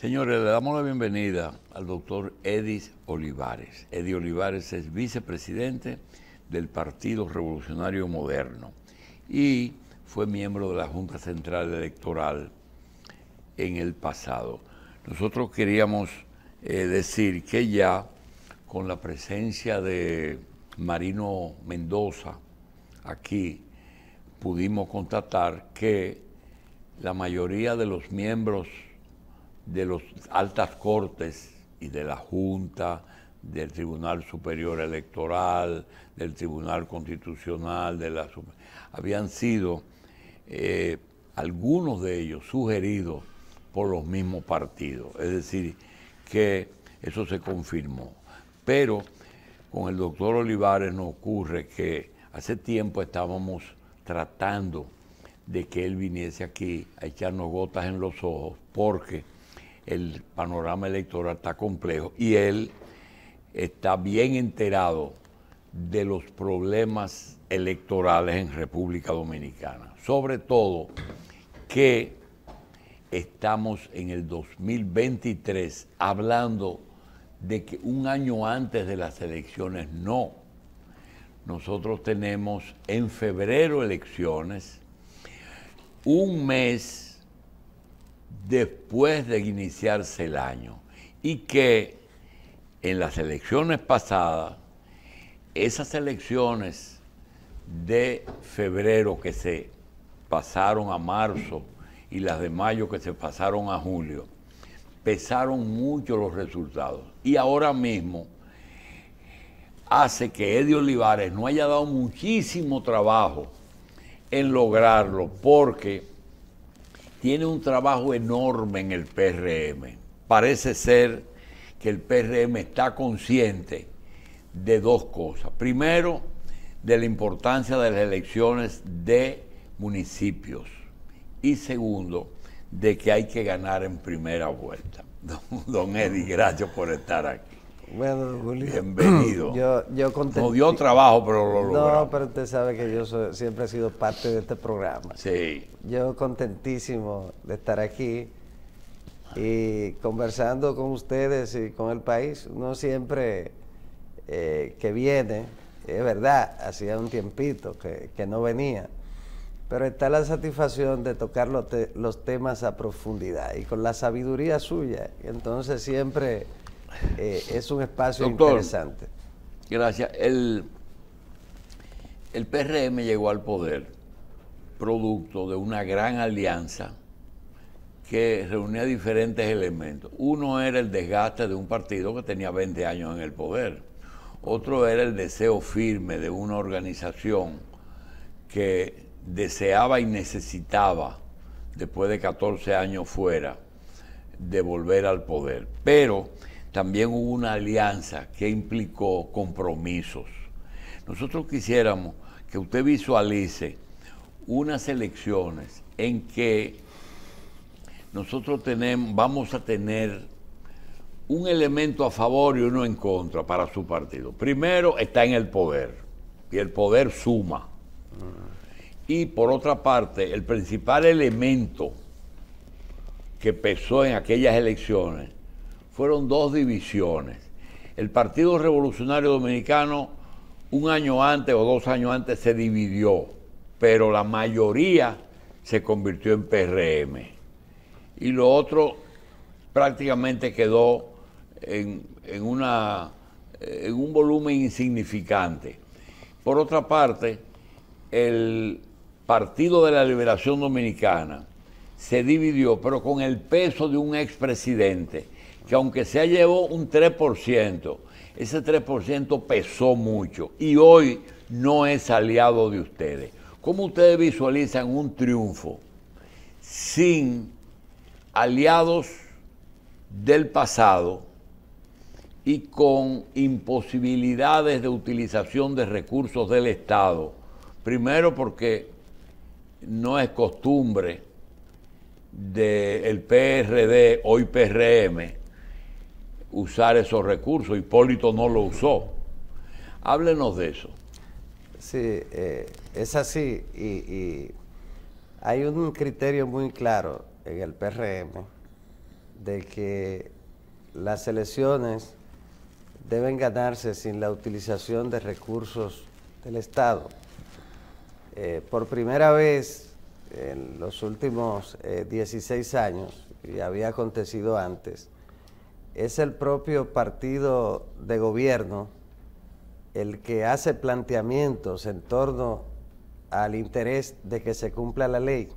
Señores, le damos la bienvenida al doctor Edis Olivares. Edis Olivares es vicepresidente del Partido Revolucionario Moderno y fue miembro de la Junta Central Electoral en el pasado. Nosotros queríamos eh, decir que ya con la presencia de Marino Mendoza aquí, pudimos constatar que la mayoría de los miembros de las altas cortes y de la Junta, del Tribunal Superior Electoral, del Tribunal Constitucional, de la habían sido eh, algunos de ellos sugeridos por los mismos partidos. Es decir, que eso se confirmó. Pero con el doctor Olivares nos ocurre que hace tiempo estábamos tratando de que él viniese aquí a echarnos gotas en los ojos, porque el panorama electoral está complejo y él está bien enterado de los problemas electorales en República Dominicana. Sobre todo que estamos en el 2023 hablando de que un año antes de las elecciones no. Nosotros tenemos en febrero elecciones, un mes después de iniciarse el año y que en las elecciones pasadas, esas elecciones de febrero que se pasaron a marzo y las de mayo que se pasaron a julio, pesaron mucho los resultados. Y ahora mismo hace que Eddie Olivares no haya dado muchísimo trabajo en lograrlo, porque tiene un trabajo enorme en el PRM. Parece ser que el PRM está consciente de dos cosas. Primero, de la importancia de las elecciones de municipios. Y segundo, de que hay que ganar en primera vuelta. Don, Eddie, gracias por estar aquí. Bueno, Julio. Bienvenido. Yo, yo un dio trabajo, pero lo logró. No, pero usted sabe que yo siempre he sido parte de este programa. Sí. Yo contentísimo de estar aquí y conversando con ustedes y con el país. Uno siempre eh, que viene, es verdad, hacía un tiempito que, que, no venía. Pero está la satisfacción de tocar los, los temas a profundidad y con la sabiduría suya. Entonces siempre eh, es un espacio interesante. Gracias. El, el PRM llegó al poder producto de una gran alianza que reunía diferentes elementos. Uno era el desgaste de un partido que tenía 20 años en el poder. Otro era el deseo firme de una organización que deseaba y necesitaba, después de 14 años fuera, de volver al poder. Pero también hubo una alianza que implicó compromisos. Nosotros quisiéramos que usted visualice unas elecciones en que nosotros tenemos, vamos a tener un elemento a favor y uno en contra para su partido. Primero está en el poder y el poder suma. Y por otra parte, el principal elemento que pesó en aquellas elecciones fueron dos divisiones. El Partido Revolucionario Dominicano un año antes o dos años antes se dividió, pero la mayoría se convirtió en PRM. Y lo otro prácticamente quedó en, una, en un volumen insignificante. Por otra parte, el Partido de la Liberación Dominicana se dividió, pero con el peso de un expresidente que aunque se llevó un 3%, ese 3% pesó mucho y hoy no es aliado de ustedes. ¿Cómo ustedes visualizan un triunfo sin aliados del pasado y con imposibilidades de utilización de recursos del Estado? Primero porque no es costumbre del PRD, hoy PRM, usar esos recursos. Hipólito no lo usó. Háblenos de eso. Sí, eh, es así. Y, hay un criterio muy claro en el PRM de que las elecciones deben ganarse sin la utilización de recursos del Estado. Eh, por primera vez en los últimos 16 eh, años, y había acontecido antes, es el propio partido de gobierno el que hace planteamientos en torno al interés de que se cumpla la ley.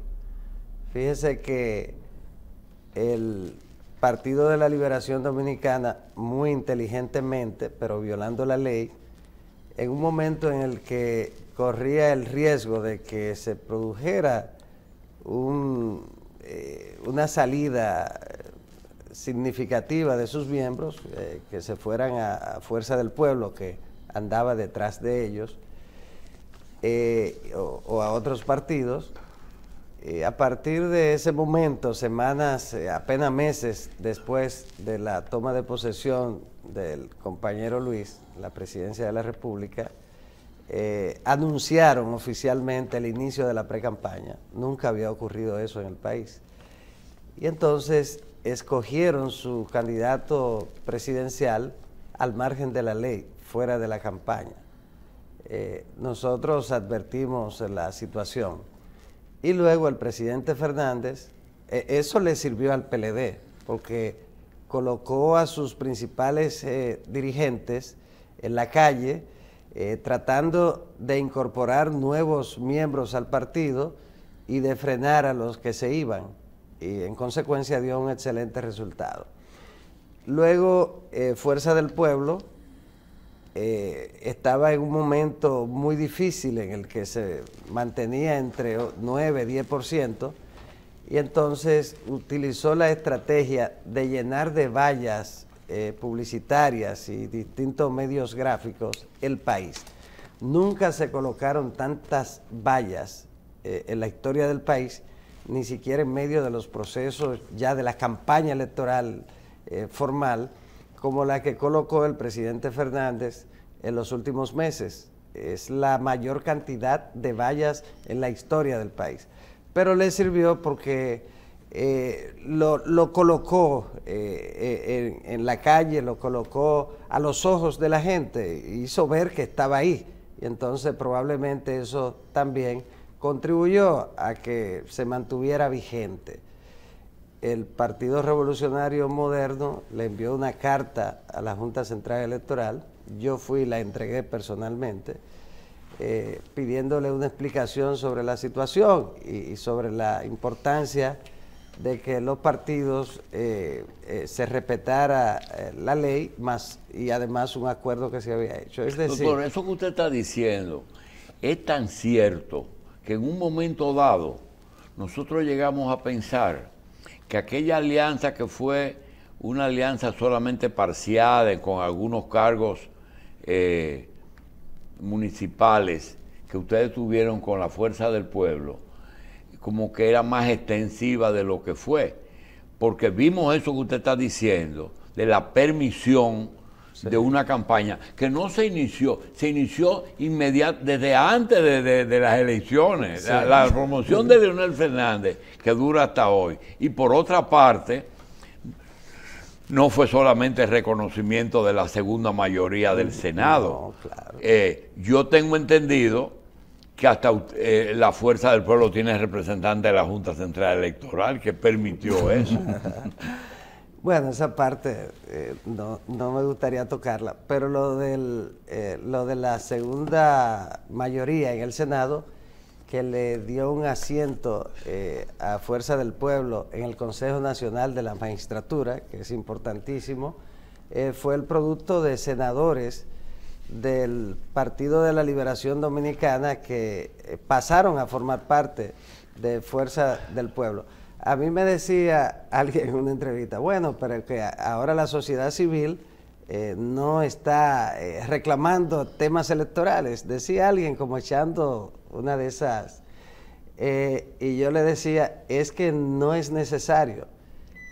Fíjese que el Partido de la Liberación Dominicana, muy inteligentemente, pero violando la ley, en un momento en el que corría el riesgo de que se produjera eh, una salida significativa de sus miembros eh, que se fueran a, Fuerza del Pueblo, que andaba detrás de ellos, eh, o, a otros partidos. Eh, a partir de ese momento, semanas, apenas meses después de la toma de posesión del compañero Luis, la presidencia de la República, anunciaron oficialmente el inicio de la precampaña. Nunca había ocurrido eso en el país. Y entonces escogieron su candidato presidencial al margen de la ley, fuera de la campaña. Eh, nosotros advertimos la situación. Y luego el presidente Fernández, e, eso le sirvió al PLD, porque colocó a sus principales eh, dirigentes en la calle, eh, tratando de incorporar nuevos miembros al partido y de frenar a los que se iban y en consecuencia dio un excelente resultado. Luego, eh, Fuerza del Pueblo eh, estaba en un momento muy difícil en el que se mantenía entre 9 y 10%, y entonces utilizó la estrategia de llenar de vallas eh, publicitarias y distintos medios gráficos el país. Nunca se colocaron tantas vallas en la historia del país ni siquiera en medio de los procesos ya de la campaña electoral eh, formal, como la que colocó el presidente Fernández en los últimos meses. Es la mayor cantidad de vallas en la historia del país. Pero le sirvió porque eh, lo, colocó eh, en, en, la calle, lo colocó a los ojos de la gente, hizo ver que estaba ahí. Y entonces probablemente eso también contribuyó a que se mantuviera vigente. El Partido Revolucionario Moderno le envió una carta a la Junta Central Electoral, yo fui y la entregué personalmente, eh, pidiéndole una explicación sobre la situación y, sobre la importancia de que los partidos eh, eh, se respetara la ley más y además un acuerdo que se había hecho. Es decir, eso que usted está diciendo es tan cierto que en un momento dado nosotros llegamos a pensar que aquella alianza que fue una alianza solamente parcial eh, con algunos cargos eh, municipales que ustedes tuvieron con la fuerza del pueblo, como que era más extensiva de lo que fue, porque vimos eso que usted está diciendo, de la permisión de una campaña que no se inició, se inició inmediatamente desde antes de, las elecciones, la, promoción de Leonel Fernández, que dura hasta hoy. Y por otra parte, no fue solamente reconocimiento de la segunda mayoría del Senado. Eh, yo tengo entendido que hasta eh, la fuerza del pueblo tiene representante de la Junta Central Electoral que permitió eso. Bueno, esa parte eh, no, no, me gustaría tocarla, pero lo, del, eh, lo de la segunda mayoría en el Senado, que le dio un asiento eh, a Fuerza del Pueblo en el Consejo Nacional de la Magistratura, que es importantísimo, fue el producto de senadores del Partido de la Liberación Dominicana que pasaron a formar parte de Fuerza del Pueblo. A mí me decía alguien en una entrevista, bueno, pero que ahora la sociedad civil eh, no está eh, reclamando temas electorales. Decía alguien como echando una de esas. Eh, y yo le decía, es que no es necesario.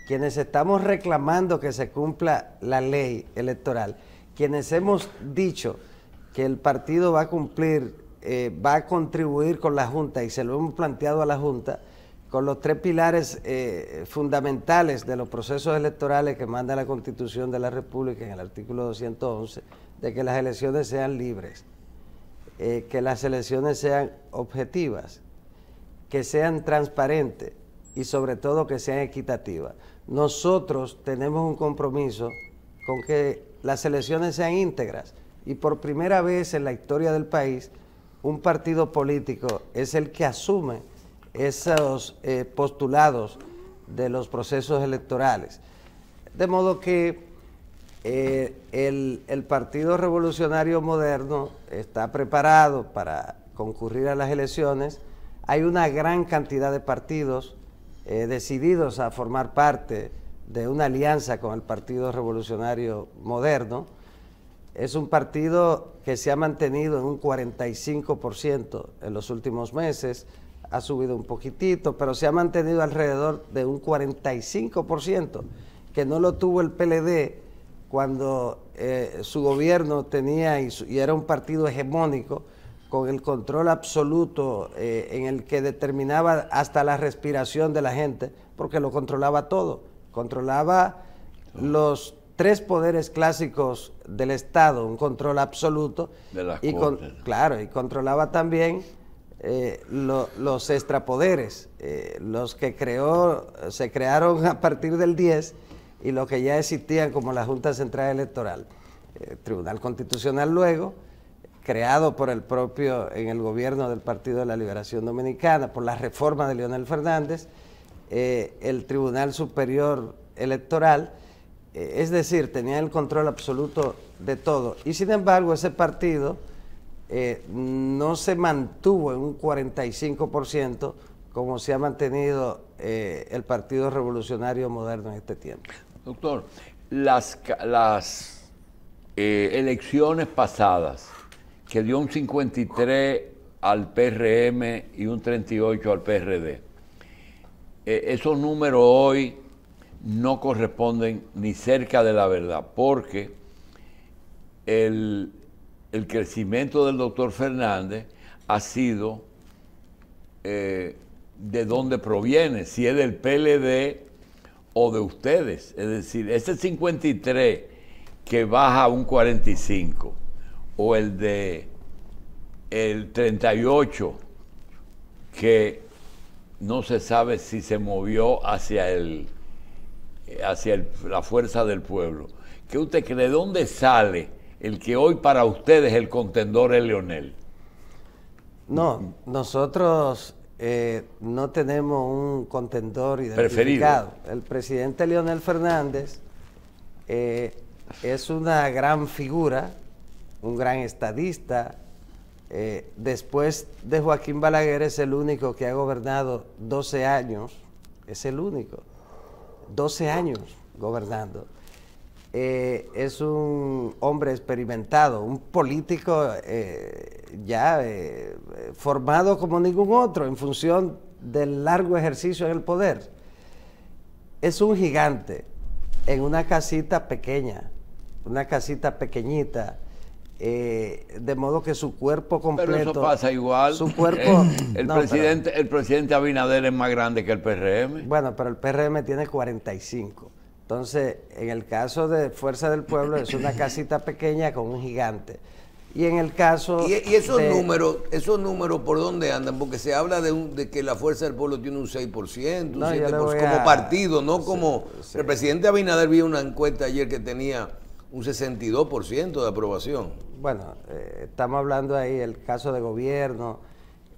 Quienes estamos reclamando que se cumpla la ley electoral, quienes hemos dicho que el partido va a cumplir, va a contribuir con la Junta y se lo hemos planteado a la Junta, con los tres pilares eh, fundamentales de los procesos electorales que manda la Constitución de la República en el artículo 211, de que las elecciones sean libres, eh, que las elecciones sean objetivas, que sean transparentes y sobre todo que sean equitativas. Nosotros tenemos un compromiso con que las elecciones sean íntegras y por primera vez en la historia del país un partido político es el que asume esos eh, postulados de los procesos electorales. De modo que eh, el, Partido Revolucionario Moderno está preparado para concurrir a las elecciones. Hay una gran cantidad de partidos eh, decididos a formar parte de una alianza con el Partido Revolucionario Moderno. Es un partido que se ha mantenido en un 45% en los últimos meses ha subido un poquitito, pero se ha mantenido alrededor de un 45%, que no lo tuvo el PLD cuando eh, su gobierno tenía y, era un partido hegemónico con el control absoluto eh, en el que determinaba hasta la respiración de la gente, porque lo controlaba todo, controlaba los tres poderes clásicos del Estado, un control absoluto. y Claro, y controlaba también eh, los extrapoderes, eh, los que creó, se crearon a partir del 10 y los que ya existían como la Junta Central Electoral, el eh, Tribunal Constitucional luego, creado por el propio, en el gobierno del Partido de la Liberación Dominicana, por la reforma de Leonel Fernández, el Tribunal Superior Electoral, es decir, tenía el control absoluto de todo. Y sin embargo, ese partido eh, no se mantuvo en un 45% como se ha mantenido eh, el Partido Revolucionario Moderno en este tiempo. Doctor, las, eh, elecciones pasadas, que dio un 53 al PRM y un 38 al PRD, esos números hoy no corresponden ni cerca de la verdad, porque el, el crecimiento del doctor Fernández ha sido eh, de dónde proviene, si es del PLD o de ustedes. Es decir, ese 53 que baja a un 45 o el de el 38 que no se sabe si se movió hacia hacia la fuerza del pueblo. ¿Qué usted cree? ¿De dónde sale? el que hoy para ustedes el contendor es Leonel. No, nosotros eh, no tenemos un contendor identificado. Preferido. El presidente Leonel Fernández eh, es una gran figura, un gran estadista. Eh, después de Joaquín Balaguer es el único que ha gobernado 12 años, es el único, 12 años gobernando. Eh, es un hombre experimentado, un político eh, ya eh, formado como ningún otro en función del largo ejercicio en el poder. Es un gigante en una casita pequeña, una casita pequeñita. de modo que su cuerpo completo. eso pasa igual. Su cuerpo. el, presidente, el presidente Abinader es más grande que el PRM. Bueno, pero el PRM tiene 45. Entonces, en el caso de Fuerza del Pueblo es una casita pequeña con un gigante. Y en el caso... ¿Y, esos números, esos números por dónde andan? Porque se habla de, que la Fuerza del Pueblo tiene un 6%, un como partido, no como... El presidente Abinader vio una encuesta ayer que tenía un 62% de aprobación. Bueno, eh, estamos hablando ahí el caso de gobierno.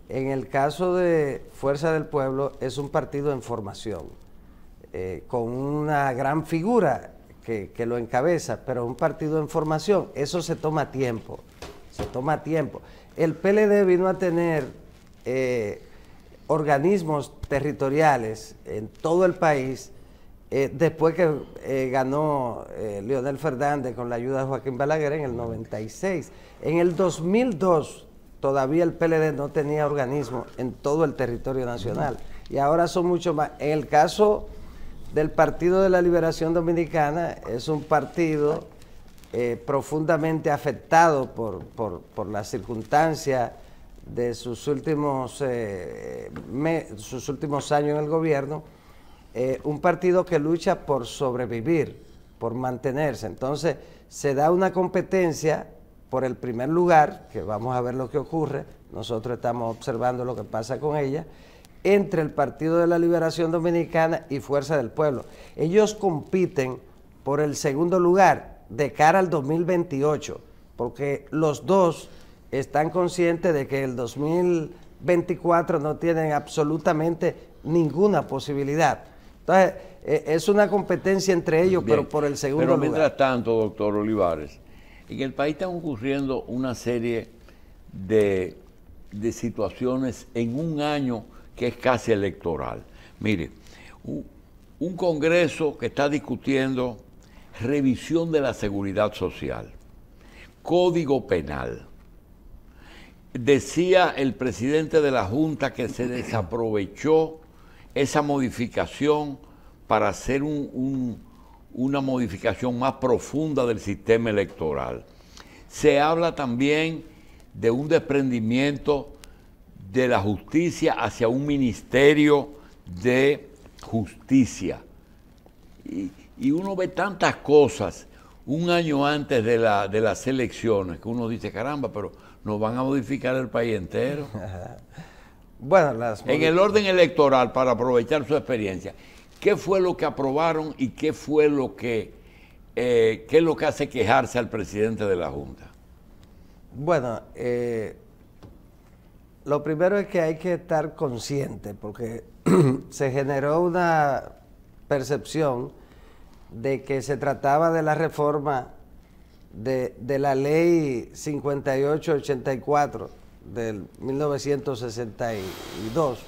En el caso de Fuerza del Pueblo es un partido en formación eh, con una gran figura que, lo encabeza, pero un partido en formación, eso se toma tiempo, se toma tiempo. El PLD vino a tener eh, organismos territoriales en todo el país eh, después que ganó Leonel Fernández con la ayuda de Joaquín Balaguer en el 96. En el 2002 todavía el PLD no tenía organismo en todo el territorio nacional y ahora son mucho más. En el caso del Partido de la Liberación Dominicana es un partido eh, profundamente afectado por, por, por las circunstancias de sus últimos, eh, sus últimos años en el gobierno, eh, un partido que lucha por sobrevivir, por mantenerse. Entonces, se da una competencia por el primer lugar, que vamos a ver lo que ocurre, nosotros estamos observando lo que pasa con ella, entre el Partido de la Liberación Dominicana y Fuerza del Pueblo. Ellos compiten por el segundo lugar de cara al 2028, porque los dos están conscientes de que el 2024 no tienen absolutamente ninguna posibilidad. Entonces, e, es una competencia entre ellos, pero por el segundo lugar. Pero mientras tanto, doctor Olivares, en el país están ocurriendo una serie de, de situaciones en un año que es casi electoral. Mire, un, Congreso que está discutiendo revisión de la seguridad social, código penal. Decía el presidente de la Junta que se desaprovechó esa modificación para hacer una modificación más profunda del sistema electoral. Se habla también de un desprendimiento de la justicia hacia un ministerio de justicia. Y, uno ve tantas cosas un año antes de, la, las elecciones que uno dice, caramba, pero nos van a modificar el país entero. bueno, en el orden electoral, para aprovechar su experiencia, ¿qué fue lo que aprobaron y qué fue lo que, eh, qué es lo que hace quejarse al presidente de la Junta? Bueno, eh, lo primero es que hay que estar consciente, porque se generó una percepción de que se trataba de la reforma de, la ley 5884 del 1962,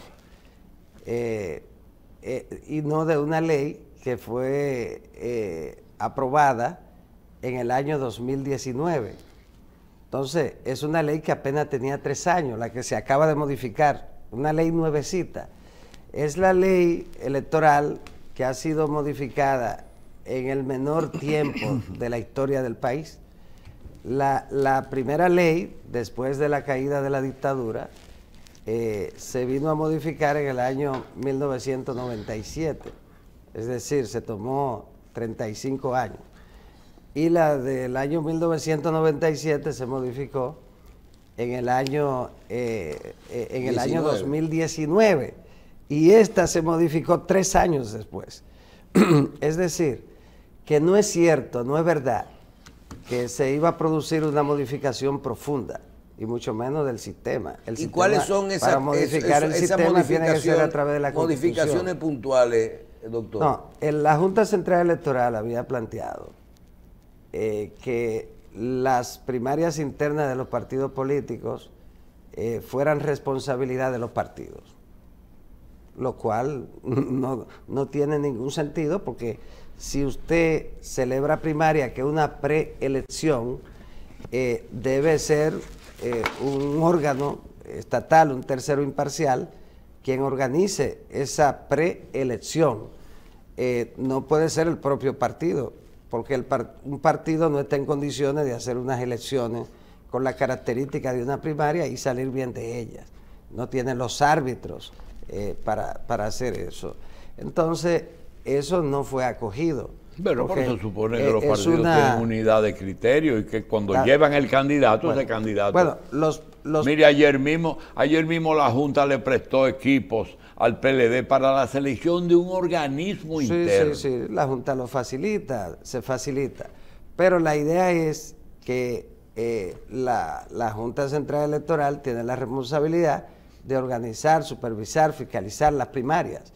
eh, eh, y no de una ley que fue eh, aprobada en el año 2019 entonces, es una ley que apenas tenía tres años, la que se acaba de modificar, una ley nuevecita. Es la ley electoral que ha sido modificada en el menor tiempo de la historia del país. La, primera ley, después de la caída de la dictadura, eh, se vino a modificar en el año 1997, es decir, se tomó 35 años y la del año 1997 se modificó en el año, eh, eh, en el año 2019 y esta se modificó tres años después. es decir, que no es cierto, no es verdad que se iba a producir una modificación profunda y mucho menos del sistema. ¿Y cuáles son esas para modificar a través de la modificaciones puntuales, doctor? No, en la Junta Central Electoral había planteado eh, que las primarias internas de los partidos políticos eh, fueran responsabilidad de los partidos, lo cual no, tiene ningún sentido porque si usted celebra primaria, que es una preelección, eh, debe ser un órgano estatal, un tercero imparcial, quien organice esa preelección. no puede ser el propio partido porque un partido no está en condiciones de hacer unas elecciones con la característica de una primaria y salir bien de ellas. No tiene los árbitros eh, para hacer eso. Entonces, eso no fue acogido. Pero por eso supone que eh, los partidos una... tienen unidad de criterio y que cuando ah. llevan el candidato, ese candidato. Bueno, los, los, Mire, ayer mismo, ayer mismo la Junta le prestó equipos al PLD para la selección de un organismo interno. Sí, sí, la Junta lo facilita, se facilita. Pero la idea es que eh, la, la Junta Central Electoral tiene la responsabilidad de organizar, supervisar, fiscalizar las primarias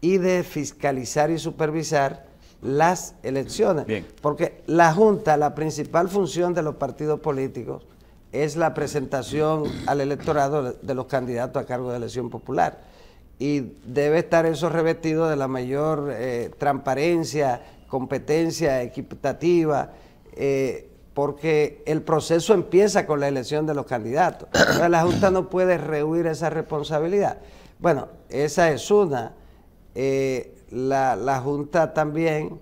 y de fiscalizar y supervisar las elecciones. Porque la Junta, la principal función de los partidos políticos es la presentación al electorado de los candidatos a cargo de elección popular. Y debe estar eso revestido de la mayor eh, transparencia, competencia equitativa, eh, porque el proceso empieza con la elección de los candidatos. la Junta no puede rehuir esa responsabilidad. Bueno, esa es una. Eh, la, Junta también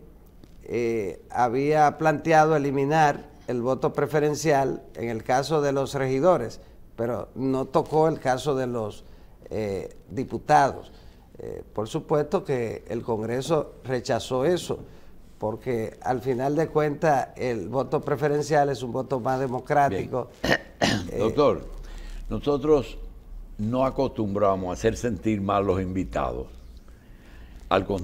eh, había planteado eliminar el voto preferencial en el caso de los regidores, pero no tocó el caso de los eh, diputados. Eh, por supuesto que el Congreso rechazó eso, porque al final de cuentas el voto preferencial es un voto más democrático. Doctor, nosotros no acostumbramos a hacer sentir mal los invitados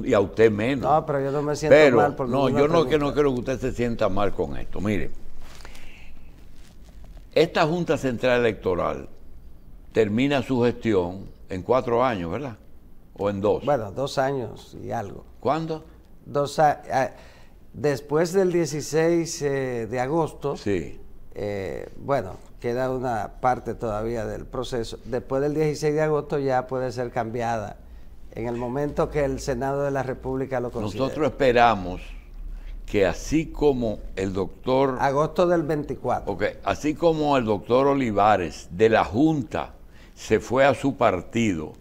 y a usted menos. No, pero yo no me siento mal No, yo no, que no quiero que usted se sienta mal con esto. Mire, esta Junta Central Electoral termina su gestión en cuatro años, ¿verdad? ¿O en dos? Bueno, dos años y algo. ¿Cuándo? Después del 16 eh, de agosto, sí. Eh, bueno, queda una parte todavía del proceso. Después del 16 de agosto ya puede ser cambiada en el momento que el Senado de la República lo considere. Nosotros esperamos que así como el doctor... Agosto del 24. Ok. así como el doctor Olivares de la Junta se fue a su partido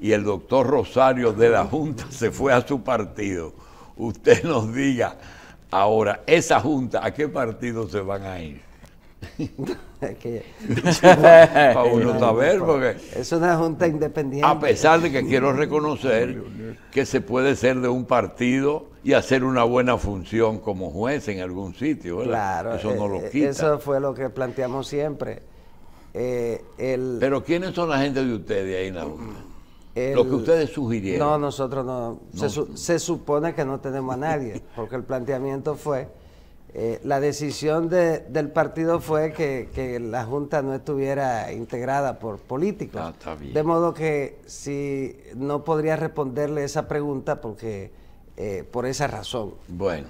y el doctor Rosario de la Junta se fue a su partido, usted nos diga ahora, esa Junta, ¿a qué partido se van a ir? Eh, es una junta independiente. A pesar de que quiero reconocer que se puede ser de un partido y hacer una buena función como juez en algún sitio, eso no lo eh, quita. Eso fue lo que planteamos siempre. Eh, Pero ¿quiénes son la gente de ustedes ahí en la junta? lo que ustedes sugirieron. No, nosotros no. se supone que no tenemos a nadie, porque el planteamiento fue eh, la decisión del partido fue que, la Junta no estuviera integrada por políticos. Ah, de modo que si no podría responderle esa pregunta porque eh, por esa razón. Bueno.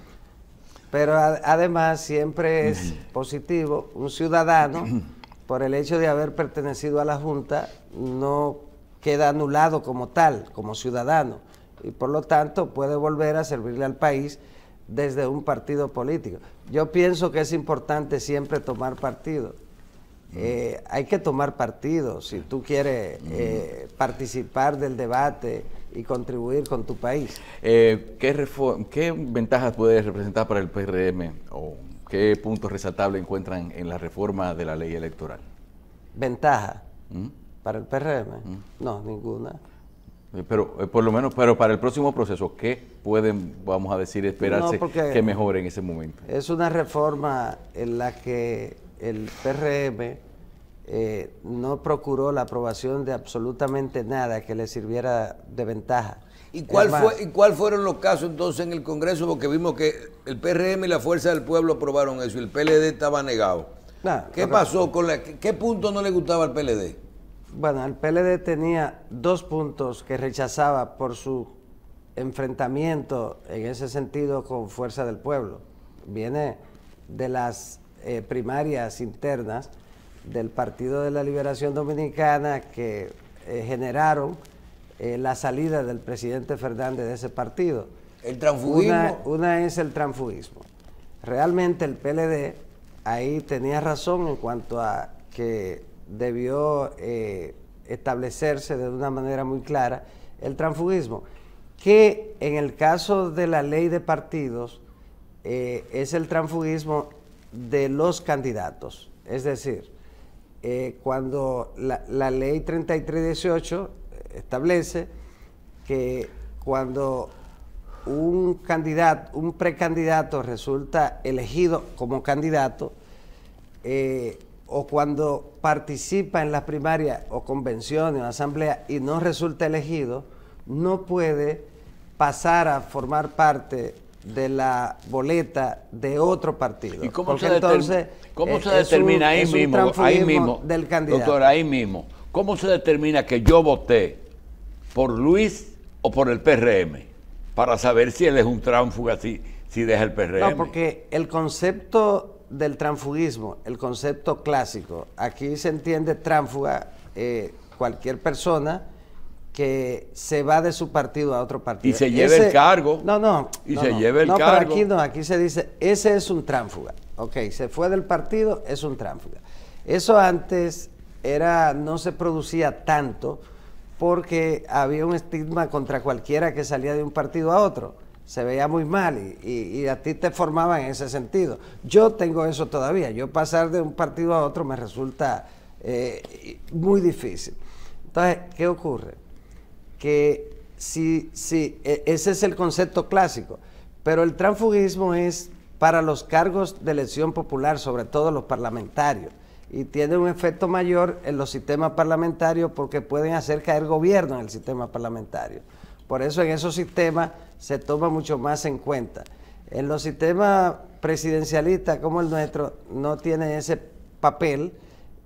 Pero además siempre es positivo un ciudadano, por el hecho de haber pertenecido a la Junta, no queda anulado como tal, como ciudadano, y por lo tanto puede volver a servirle al país desde un partido político. Yo pienso que es importante siempre tomar partido. Eh, hay que tomar partido si tú quieres eh, participar del debate y contribuir con tu país. Eh, ¿qué, ventajas puede representar para el PRM o qué puntos resaltables encuentran en la reforma de la ley electoral? ¿Ventaja? ¿Mm? ¿Para el PRM? ¿Mm? No, ninguna. Eh, pero eh, por lo menos, pero para el próximo proceso, ¿qué pueden, vamos a decir, esperarse que mejore en ese momento? Es una reforma en la que el PRM eh, no procuró la aprobación de absolutamente nada que le sirviera de ventaja. ¿Y cuál, fue, ¿Y cuál fueron los casos entonces en el Congreso? Porque vimos que el PRM y la Fuerza del Pueblo aprobaron eso y el PLD estaba negado. ¿Qué pasó con la, qué punto no le gustaba al PLD? Bueno, el PLD tenía dos puntos que rechazaba por su enfrentamiento en ese sentido con Fuerza del Pueblo. Viene de las eh, primarias internas del Partido de la Liberación Dominicana que eh, generaron eh, la salida del presidente Fernández de ese partido. El transfugismo. Una, una, es el transfugismo. Realmente el PLD ahí tenía razón en cuanto a que debió eh, establecerse de una manera muy clara el transfugismo, que en el caso de la ley de partidos eh, es el transfugismo de los candidatos. Es decir, eh, cuando la, ley 3318 establece que cuando un candidato, un precandidato resulta elegido como candidato, o cuando participa en las primarias o convenciones o asamblea y no resulta elegido, no puede pasar a formar parte de la boleta de otro partido. ¿Y cómo se, ¿cómo se determina ahí, mismo, ahí mismo? Del candidato. Doctor, ahí mismo. ¿Cómo se determina que yo voté por Luis o por el PRM? Para saber si él es un tránfuga, si, si deja el PRM. No, porque el concepto del transfugismo, el concepto clásico. Aquí se entiende tránfuga eh, cualquier persona que se va de su partido a otro partido. Y se lleva el cargo. No, no. Y se lleva el cargo. No, aquí no, aquí se dice, ese es un tránfuga Ok, se fue del partido, es un tránfuga Eso antes era, no se producía tanto porque había un estigma contra cualquiera que salía de un partido a otro se veía muy mal y, a ti te formaba en ese sentido. Yo tengo eso todavía, yo pasar de un partido a otro me resulta eh, muy difícil. Entonces, ¿qué ocurre? Que si, si, e, ese es el concepto clásico, pero el transfugismo es para los cargos de elección popular, sobre todo los parlamentarios, y tiene un efecto mayor en los sistemas parlamentarios porque pueden hacer caer gobierno en el sistema parlamentario. Por eso en esos sistemas se toma mucho más en cuenta. En los sistemas presidencialistas como el nuestro no tiene ese papel,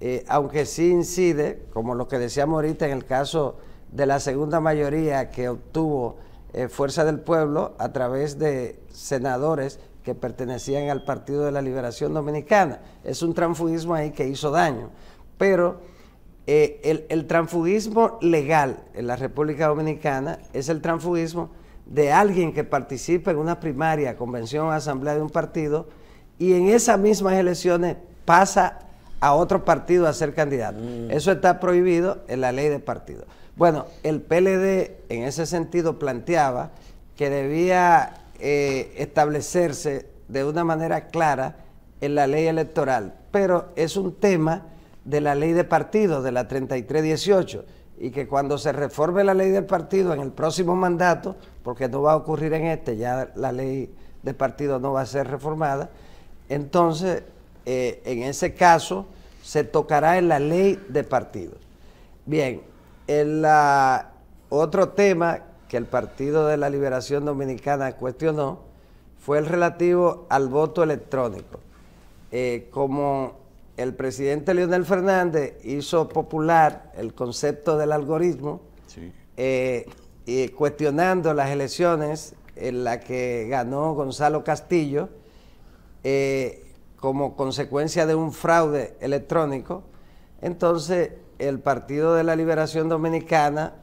eh, aunque sí incide, como lo que decíamos ahorita en el caso de la segunda mayoría que obtuvo eh, Fuerza del Pueblo a través de senadores que pertenecían al Partido de la Liberación Dominicana. Es un transfugismo ahí que hizo daño, pero eh, el, transfugismo legal en la República Dominicana es el transfugismo de alguien que participa en una primaria, convención o asamblea de un partido y en esas mismas elecciones pasa a otro partido a ser candidato. Mm. Eso está prohibido en la ley de partido. Bueno, el PLD en ese sentido planteaba que debía eh, establecerse de una manera clara en la ley electoral, pero es un tema de la ley de partidos de la 3318, y que cuando se reforme la ley del partido en el próximo mandato, porque no va a ocurrir en este, ya la ley de partido no va a ser reformada, entonces eh, en ese caso se tocará en la ley de partido. Bien, el otro tema que el Partido de la Liberación Dominicana cuestionó fue el relativo al voto electrónico. Eh, como el presidente Leonel Fernández hizo popular el concepto del algoritmo, eh, y cuestionando las elecciones en las que ganó Gonzalo Castillo eh, como consecuencia de un fraude electrónico. Entonces, el Partido de la Liberación Dominicana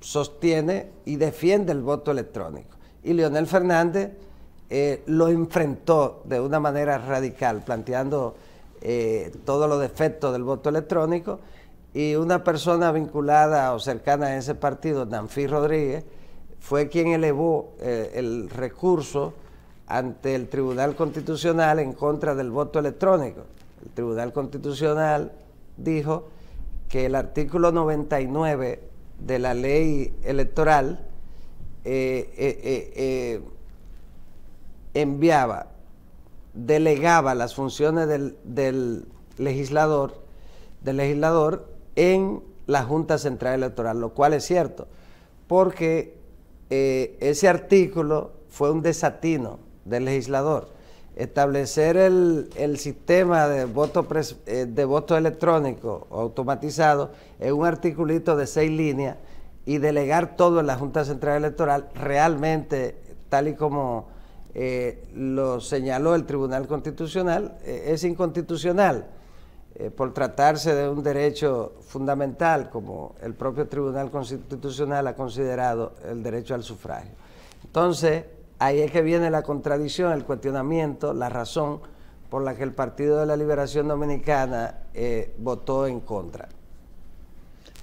sostiene y defiende el voto electrónico. Y Leonel Fernández eh, lo enfrentó de una manera radical, planteando eh, todos los defectos del voto electrónico y una persona vinculada o cercana a ese partido, Danfí Rodríguez, fue quien elevó eh, el recurso ante el Tribunal Constitucional en contra del voto electrónico. El Tribunal Constitucional dijo que el artículo 99 de la ley electoral eh, enviaba delegaba las funciones del, legislador, del legislador en la Junta Central Electoral, lo cual es cierto, porque eh, ese artículo fue un desatino del legislador. Establecer el, sistema de voto, eh, de voto electrónico automatizado en un articulito de seis líneas y delegar todo en la Junta Central Electoral realmente, tal y como eh, lo señaló el Tribunal Constitucional, eh, es inconstitucional eh, por tratarse de un derecho fundamental, como el propio Tribunal Constitucional ha considerado el derecho al sufragio. Entonces, ahí es que viene la contradicción, el cuestionamiento, la razón por la que el Partido de la Liberación Dominicana votó en contra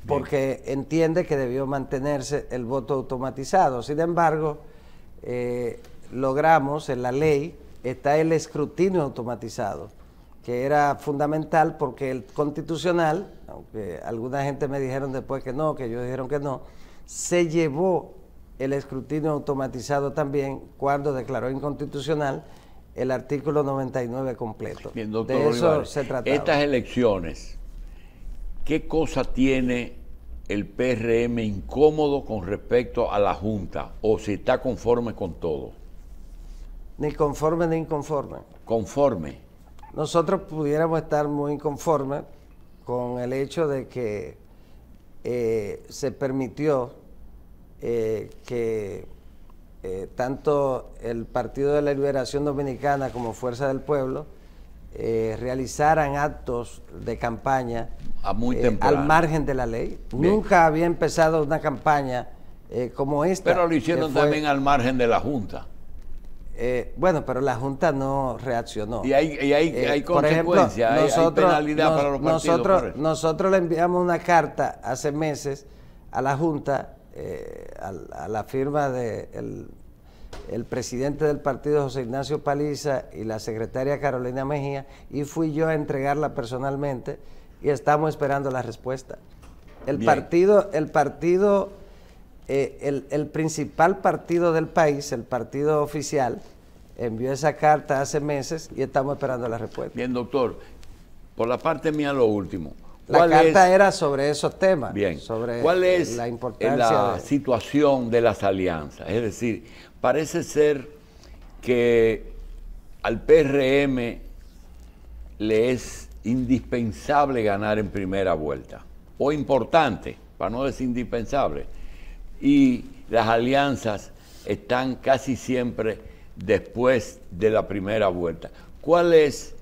porque entiende que debió mantenerse el voto automatizado. Sin embargo, eh, logramos en la ley está el escrutinio automatizado, que era fundamental porque el constitucional, aunque alguna gente me dijeron después que no, que ellos dijeron que no, se llevó el escrutinio automatizado también cuando declaró inconstitucional el artículo 99 completo. de eso se trataba. Estas elecciones, ¿qué cosa tiene el PRM incómodo con respecto a la Junta o si está conforme con todo? Ni conforme ni inconforme. Conforme. Nosotros pudiéramos estar muy inconformes con el hecho de que eh, se permitió eh, que eh, tanto el Partido de la Liberación Dominicana como Fuerza del Pueblo realizaran actos de campaña al margen de la ley. Nunca había empezado una campaña como esta. Pero lo hicieron también al margen de la Junta. Eh, bueno, pero la Junta no reaccionó. Y hay, y hay, eh, hay consecuencias, nosotros, hay, penalidad para los partidos. Nosotros, le enviamos una carta hace meses a la Junta, eh, a, la firma del presidente del partido José Ignacio Paliza y la secretaria Carolina Mejía, y fui yo a entregarla personalmente y estamos esperando la respuesta. El partido, el partido eh, el, principal partido del país, el partido oficial, envió esa carta hace meses y estamos esperando la respuesta. Bien, doctor, por la parte mía lo último. La carta era sobre esos temas. Bien. Sobre ¿Cuál es la importancia la situación de las alianzas? Es decir, parece ser que al PRM le es indispensable ganar en primera vuelta, o importante, para no decir indispensable, y las alianzas están casi siempre después de la primera vuelta. ¿Cuál es,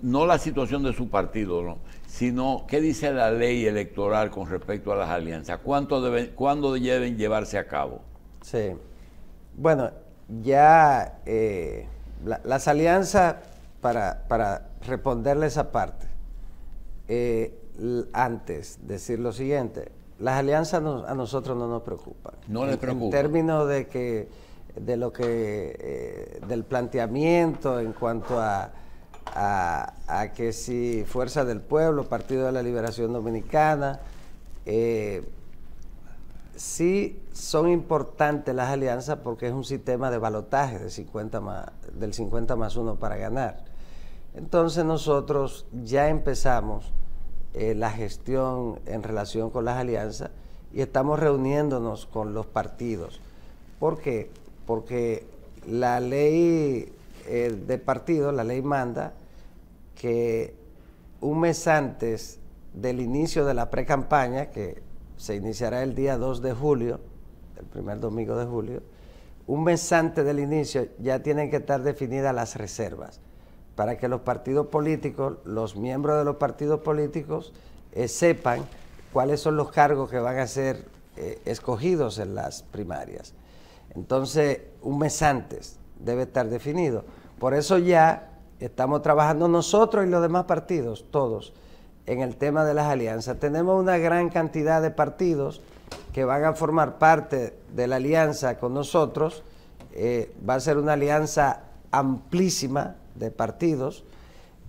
no la situación de su partido, no, sino qué dice la ley electoral con respecto a las alianzas? ¿Cuándo deben llevarse a cabo? Sí. Bueno, ya eh, las alianzas, para, responderle esa parte, eh, antes decir lo siguiente, las alianzas a nosotros no nos preocupan. No les preocupa. En términos de que de lo que eh, del planteamiento en cuanto a, a, que si Fuerza del Pueblo, Partido de la Liberación Dominicana, eh, sí son importantes las alianzas porque es un sistema de balotaje de 50 más, del 50 más 1 para ganar. Entonces nosotros ya empezamos eh, la gestión en relación con las alianzas y estamos reuniéndonos con los partidos. ¿Por qué? Porque la ley eh, de partido, la ley manda que un mes antes del inicio de la pre-campaña, que se iniciará el día 2 de julio, el primer domingo de julio, un mes antes del inicio ya tienen que estar definidas las reservas para que los partidos políticos, los miembros de los partidos políticos, eh, sepan cuáles son los cargos que van a ser eh, escogidos en las primarias. Entonces, un mes antes debe estar definido. Por eso ya estamos trabajando nosotros y los demás partidos, todos, en el tema de las alianzas. Tenemos una gran cantidad de partidos que van a formar parte de la alianza con nosotros. Eh, va a ser una alianza amplísima de partidos,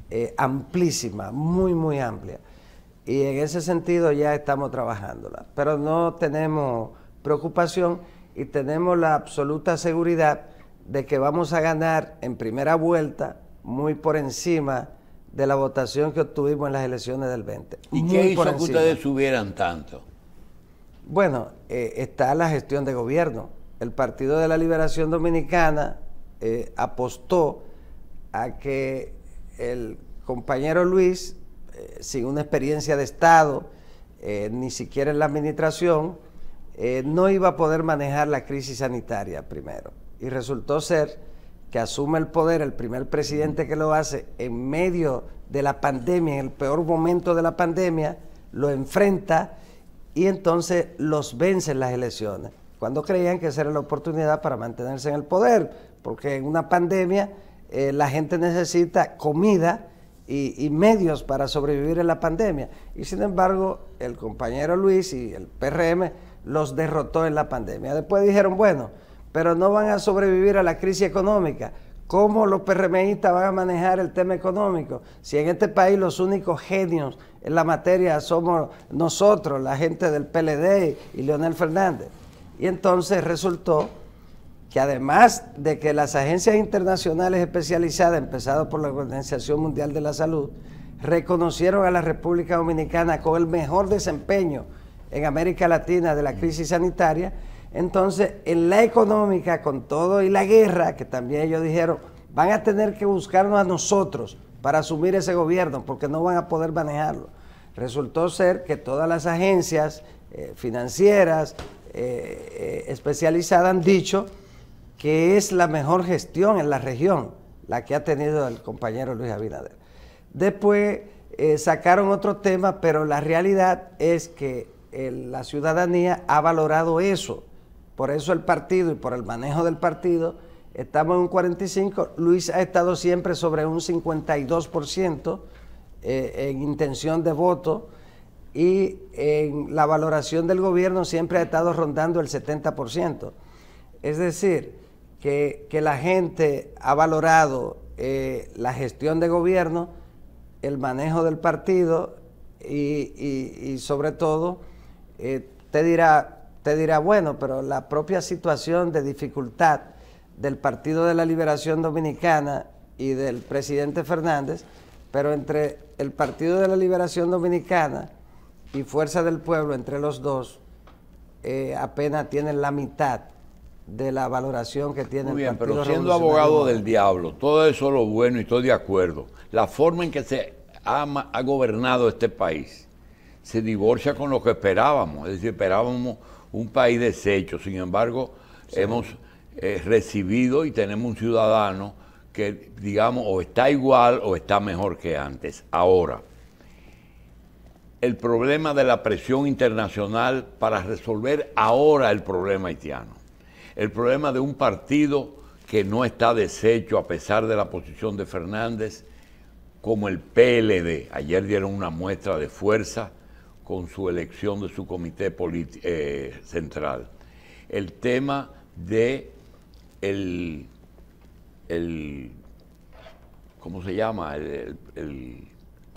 eh, amplísima, muy, muy amplia. Y en ese sentido ya estamos trabajándola. Pero no tenemos preocupación y tenemos la absoluta seguridad de que vamos a ganar en primera vuelta muy por encima de la votación que obtuvimos en las elecciones del 20. ¿Y qué hizo que ustedes hubieran tanto? Bueno, eh, está la gestión de gobierno. El Partido de la Liberación Dominicana eh, apostó a que el compañero Luis, eh, sin una experiencia de Estado, eh, ni siquiera en la administración, no iba a poder manejar la crisis sanitaria primero. Y resultó ser que asume el poder el primer presidente que lo hace en medio de la pandemia, en el peor momento de la pandemia, lo enfrenta y entonces los vence en las elecciones, cuando creían que esa era la oportunidad para mantenerse en el poder, porque en una pandemia eh, la gente necesita comida y, medios para sobrevivir en la pandemia. Y sin embargo, el compañero Luis y el PRM los derrotó en la pandemia. Después dijeron, bueno, pero no van a sobrevivir a la crisis económica. ¿Cómo los PRMistas van a manejar el tema económico? Si en este país los únicos genios en la materia somos nosotros, la gente del PLD y Leonel Fernández. Y entonces resultó que además de que las agencias internacionales especializadas, empezado por la Organización Mundial de la Salud, reconocieron a la República Dominicana con el mejor desempeño en América Latina de la crisis sanitaria, entonces en la económica, con todo y la guerra, que también ellos dijeron, van a tener que buscarnos a nosotros para asumir ese gobierno, porque no van a poder manejarlo. Resultó ser que todas las agencias eh, financieras eh, eh, especializadas han dicho que es la mejor gestión en la región, la que ha tenido el compañero Luis Abinader. Después eh, sacaron otro tema, pero la realidad es que eh, la ciudadanía ha valorado eso. Por eso el partido y por el manejo del partido, estamos en un 45, Luis ha estado siempre sobre un 52% eh, en intención de voto y en la valoración del gobierno siempre ha estado rondando el 70%. Es decir, que, la gente ha valorado eh, la gestión de gobierno, el manejo del partido y, sobre todo eh, te, dirá, te dirá, bueno, pero la propia situación de dificultad del Partido de la Liberación Dominicana y del presidente Fernández, pero entre el Partido de la Liberación Dominicana y Fuerza del Pueblo, entre los dos, eh, apenas tienen la mitad de la valoración que tiene Muy bien, pero siendo abogado del diablo, todo eso es lo bueno y estoy de acuerdo. La forma en que se ha, gobernado este país se divorcia con lo que esperábamos, es decir, esperábamos un país deshecho, sin embargo, hemos eh, recibido y tenemos un ciudadano que, digamos, o está igual o está mejor que antes. Ahora, el problema de la presión internacional para resolver ahora el problema haitiano el problema de un partido que no está deshecho a pesar de la posición de Fernández, como el PLD. Ayer dieron una muestra de fuerza con su elección de su comité eh, central. El tema de el, ¿cómo se llama? El,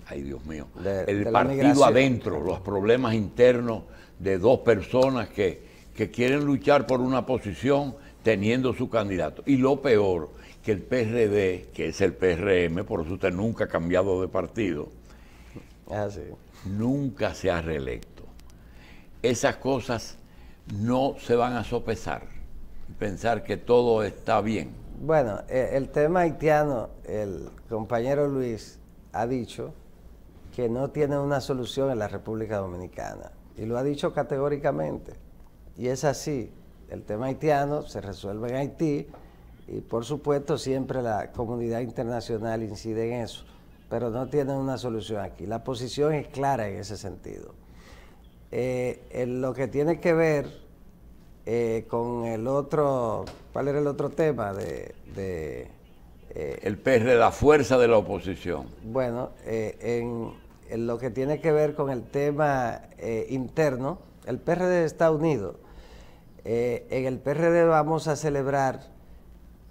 ay Dios mío, el partido adentro, los problemas internos de dos personas que que quieren luchar por una posición teniendo su candidato. Y lo peor, que el PRD, que es el PRM, por eso usted nunca ha cambiado de partido, ah, nunca se ha reelecto. Esas cosas no se van a sopesar y pensar que todo está bien. Bueno, e, el tema haitiano, el compañero Luis ha dicho que no tiene una solución en la República Dominicana y lo ha dicho categóricamente y es así, el tema haitiano se resuelve en Haití y por supuesto siempre la comunidad internacional incide en eso, pero no tienen una solución aquí. La posición es clara en ese sentido. Eh, en lo que tiene que ver eh, con el otro, ¿cuál era el otro tema? De, de eh? el PR, la fuerza de la oposición. Bueno, en, lo que tiene que ver con el tema interno, el de Estados unido eh, en el PRD vamos a celebrar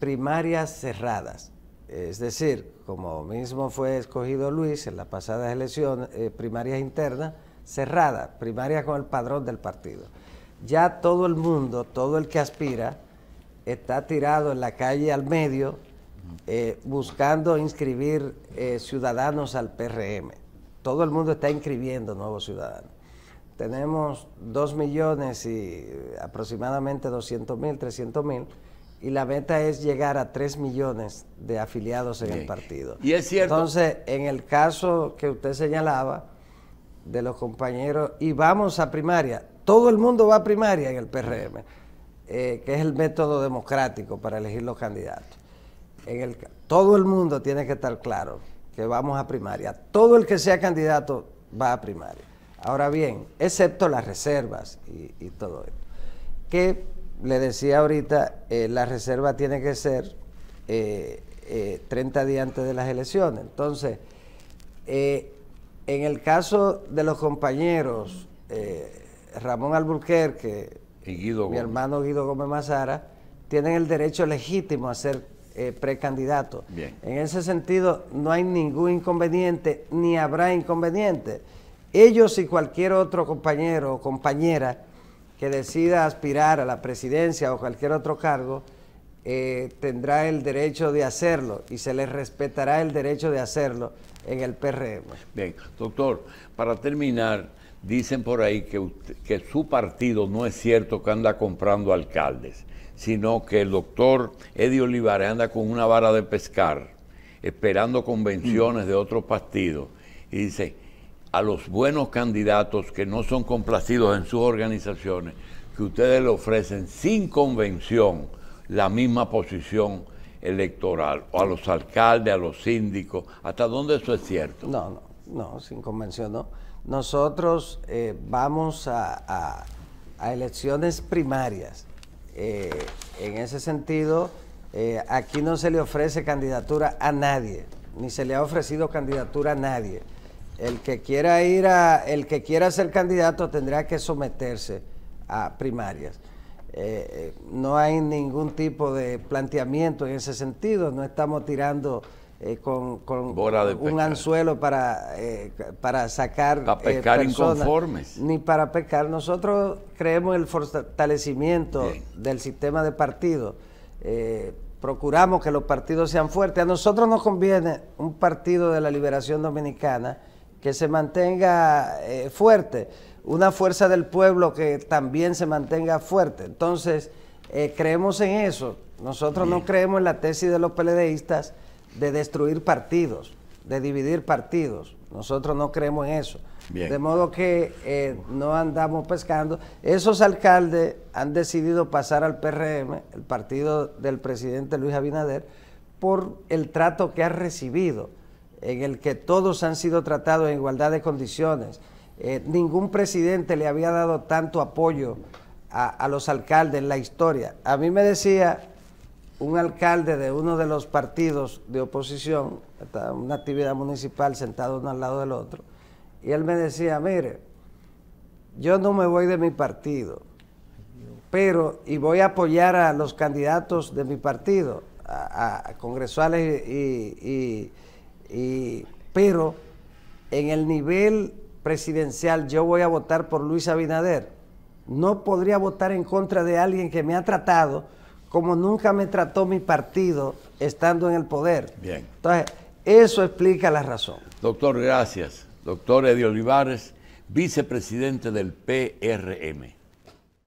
primarias cerradas. Es decir, como mismo fue escogido Luis en las pasadas elecciones, eh, primarias internas, cerradas, primarias con el padrón del partido. Ya todo el mundo, todo el que aspira, está tirado en la calle al medio eh, buscando inscribir ciudadanos al PRM. Todo el mundo está inscribiendo nuevos ciudadanos tenemos 2 millones y aproximadamente 200 mil, 300 mil, y la meta es llegar a 3 millones de afiliados en el partido. Y es Entonces, en el caso que usted señalaba de los compañeros, y vamos a primaria, todo el mundo va a primaria en el PRM, eh, que es el método democrático para elegir los candidatos. En el, todo el mundo tiene que estar claro que vamos a primaria. Todo el que sea candidato va a primaria. Ahora bien, excepto las reservas y, todo esto. Que le decía ahorita, eh, la reserva tiene que ser 30 eh, eh, días antes de las elecciones. Entonces, en el caso de los compañeros Ramón Alburquerque y Guido mi hermano Guido Gómez Mazara, tienen el derecho legítimo a ser precandidato. Bien. En ese sentido, no hay ningún inconveniente, ni habrá inconveniente. Ellos y cualquier otro compañero o compañera que decida aspirar a la presidencia o cualquier otro cargo, eh, tendrá el derecho de hacerlo y se les respetará el derecho de hacerlo en el PRM. Bien, doctor, para terminar, dicen por ahí que, que su partido no es cierto que anda comprando alcaldes, sino que el doctor Eddie Olivares anda con una vara de pescar, esperando convenciones de otro partido y dice, a los buenos candidatos que no son complacidos en sus organizaciones, que ustedes le ofrecen sin convención la misma posición electoral, o a los alcaldes, a los síndicos, ¿hasta dónde eso es cierto? No, no, no sin convención no. Nosotros eh, vamos a, elecciones primarias. Eh, en ese sentido, eh, aquí no se le ofrece candidatura a nadie, ni se le ha ofrecido candidatura a nadie. El que quiera ir el que quiera ser candidato tendrá que someterse a primarias. Eh, eh, no hay ningún tipo de planteamiento en ese sentido, no estamos tirando eh, con, un anzuelo para, sacar inconformes. ni para pecar. Nosotros creemos el fortalecimiento del sistema de partidos. procuramos que los partidos sean fuertes. A nosotros nos conviene un partido de la Liberación Dominicana que se mantenga eh, fuerte, una fuerza del pueblo que también se mantenga fuerte. Entonces, eh, creemos en eso. Nosotros no creemos en la tesis de los peledeístas de destruir partidos, de dividir partidos. Nosotros no creemos en eso. De modo que eh, no andamos pescando. Esos alcaldes han decidido pasar al PRM, el partido del presidente Luis Abinader, por el trato que ha recibido en el que todos han sido tratados en igualdad de condiciones. Eh, ningún presidente le había dado tanto apoyo a, los alcaldes en la historia. A mí me decía un alcalde de uno de los partidos de oposición, una actividad municipal sentado uno al lado del otro, y él me decía, mire, yo no me voy de mi partido, pero y voy a apoyar a los candidatos de mi partido, a, congresuales y pero en el nivel presidencial yo voy a votar por Luis Abinader. No podría votar en contra de alguien que me ha tratado como nunca me trató mi partido estando en el poder. Bien. Entonces, eso explica la razón. Doctor, gracias. Doctor Eddie Olivares, vicepresidente del PRM.